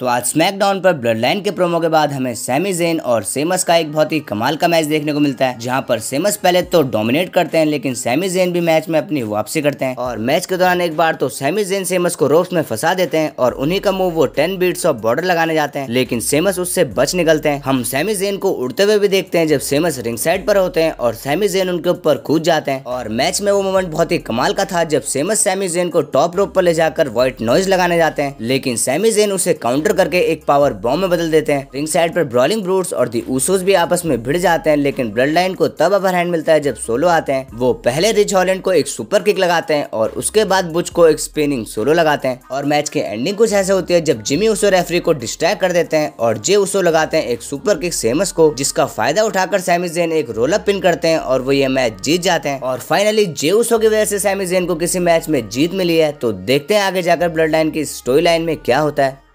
तो आज स्मैकडाउन पर ब्लड लाइन के प्रोमो के बाद हमें सैमी जेन और सेमस का एक बहुत ही कमाल का मैच देखने को मिलता है जहां पर सेमस पहले तो डोमिनेट करते हैं लेकिन सैमी जेन भी मैच में अपनी वापसी करते हैं और मैच के दौरान एक बार तो सैमी जेन सेमस को रोप में फंसा देते हैं और उन्हीं का मूव वो टेन बीट्स ऑफ बॉर्डर लगाने जाते हैं लेकिन सेमस उससे बच निकलते हैं हम सैमी जेन को उड़ते हुए भी देखते हैं जब सेमस रिंग साइड पर होते हैं और सैमी जेन उनके ऊपर कूद जाते हैं और मैच में वो मोमेंट बहुत ही कमाल का था जब सेमस सैमी जेन को टॉप रोप पर ले जाकर व्हाइट नॉइज लगाने जाते हैं लेकिन सैमी जेन उसे काउंटर एंटर करके एक पावर बॉम्ब में बदल देते हैं रिंग साइड पर ब्रॉलिंग ब्रूट्स और दी ऊसोस भी आपस में भिड़ जाते हैं लेकिन ब्लड लाइन को तब अपर हैंड मिलता है जब सोलो आते हैं वो पहले रिच हॉलैंड को एक सुपर किक लगाते हैं और उसके बाद बुच को एक स्पिनिंग सोलो लगाते हैं और मैच की एंडिंग कुछ ऐसे होती है जब जिमी उसो रेफरी को डिस्ट्रैक्ट कर देते हैं और जे उसो लगाते हैं एक सुपर किक सेमस को जिसका फायदा उठाकर जेन एक रोलअप पिन करते हैं और वो ये मैच जीत जाते हैं और फाइनली जे उसो की वजह से जेन को किसी मैच में जीत मिली है तो देखते हैं आगे जाकर ब्लड लाइन की स्टोरी लाइन में क्या होता है